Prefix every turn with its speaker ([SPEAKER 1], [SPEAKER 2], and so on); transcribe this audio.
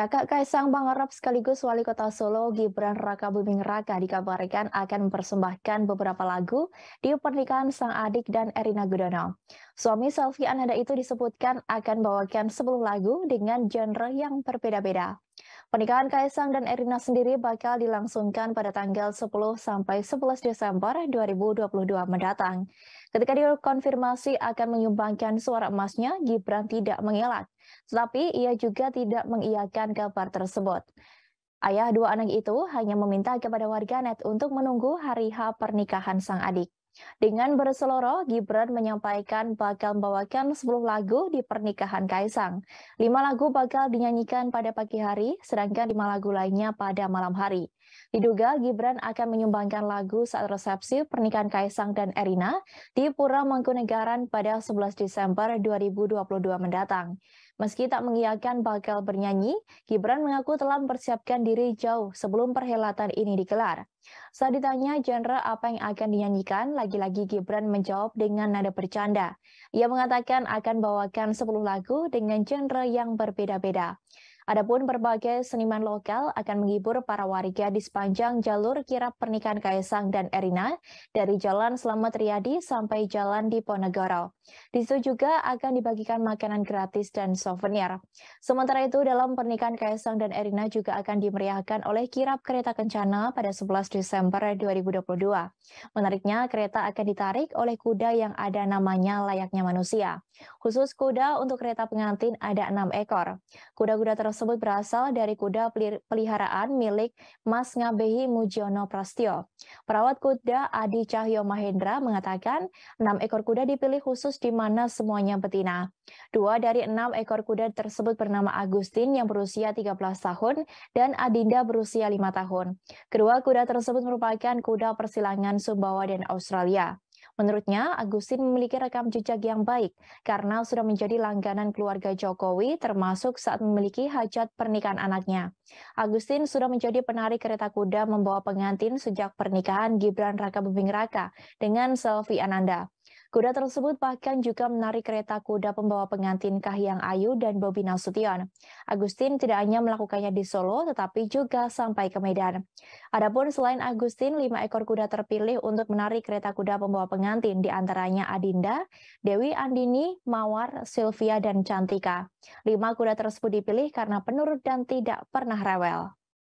[SPEAKER 1] Kakak Kaisang Arab sekaligus Wali Kota Solo Gibran Raka Buming Raka dikabarkan akan mempersembahkan beberapa lagu di pernikahan sang adik dan Erina Gudono. Suami Selvi Ananda itu disebutkan akan bawakan 10 lagu dengan genre yang berbeda-beda. Pernikahan Kaisang dan Erina sendiri bakal dilangsungkan pada tanggal 10 sampai 11 Desember 2022 mendatang. Ketika dikonfirmasi akan menyumbangkan suara emasnya, Gibran tidak mengelak. Tetapi ia juga tidak mengiakan kabar tersebut. Ayah dua anak itu hanya meminta kepada warganet untuk menunggu hari H pernikahan sang adik. Dengan berseloroh, Gibran menyampaikan bakal membawakan 10 lagu di pernikahan Kaisang. 5 lagu bakal dinyanyikan pada pagi hari, sedangkan 5 lagu lainnya pada malam hari. Diduga Gibran akan menyumbangkan lagu saat resepsi pernikahan Kaisang dan Erina di Pura Mangkunegaran pada 11 Desember 2022 mendatang. Meski tak mengiyakan bakal bernyanyi, Gibran mengaku telah mempersiapkan diri jauh sebelum perhelatan ini dikelar. Saat ditanya genre apa yang akan dinyanyikan, lagi-lagi Gibran menjawab dengan nada bercanda. Ia mengatakan akan bawakan 10 lagu dengan genre yang berbeda-beda. Adapun berbagai seniman lokal akan menghibur para warga di sepanjang jalur kirap pernikahan Kaisang dan Erina dari Jalan Slamet Riyadi sampai Jalan Diponegoro. Di situ juga akan dibagikan makanan gratis dan souvenir. Sementara itu dalam pernikahan Kaisang dan Erina juga akan dimeriahkan oleh kirap kereta kencana pada 11 Desember 2022. Menariknya kereta akan ditarik oleh kuda yang ada namanya layaknya manusia. Khusus kuda untuk kereta pengantin ada enam ekor. Kuda-kuda tersebut tersebut berasal dari kuda peliharaan milik Mas Ngabehi Mujiono Prastio. Perawat kuda Adi Cahyo Mahendra mengatakan, enam ekor kuda dipilih khusus di mana semuanya betina. Dua dari enam ekor kuda tersebut bernama Agustin yang berusia 13 tahun dan Adinda berusia lima tahun. Kedua kuda tersebut merupakan kuda persilangan Sumbawa dan Australia. Menurutnya, Agustin memiliki rekam jejak yang baik karena sudah menjadi langganan keluarga Jokowi termasuk saat memiliki hajat pernikahan anaknya. Agustin sudah menjadi penari kereta kuda membawa pengantin sejak pernikahan Gibran Raka Buming Raka dengan Selvi Ananda. Kuda tersebut bahkan juga menarik kereta kuda pembawa pengantin Kahiyang Ayu dan Bobi Nasution. Agustin tidak hanya melakukannya di Solo, tetapi juga sampai ke Medan. Adapun selain Agustin, lima ekor kuda terpilih untuk menarik kereta kuda pembawa pengantin, diantaranya Adinda, Dewi Andini, Mawar, Sylvia, dan Cantika. Lima kuda tersebut dipilih karena penurut dan tidak pernah rewel.